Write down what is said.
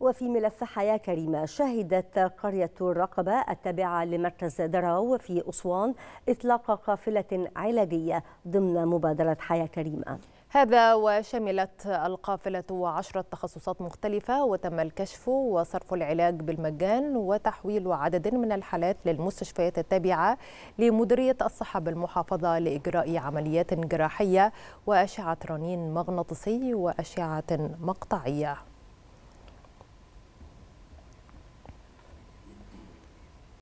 وفي ملف حياة كريمة شهدت قرية الرقبة التابعة لمركز دراو في أسوان إطلاق قافلة علاجية ضمن مبادرة حياة كريمة هذا وشملت القافلة عشرة تخصصات مختلفة وتم الكشف وصرف العلاج بالمجان وتحويل عدد من الحالات للمستشفيات التابعة لمديرية الصحة بالمحافظة لإجراء عمليات جراحية وأشعة رنين مغناطيسي وأشعة مقطعية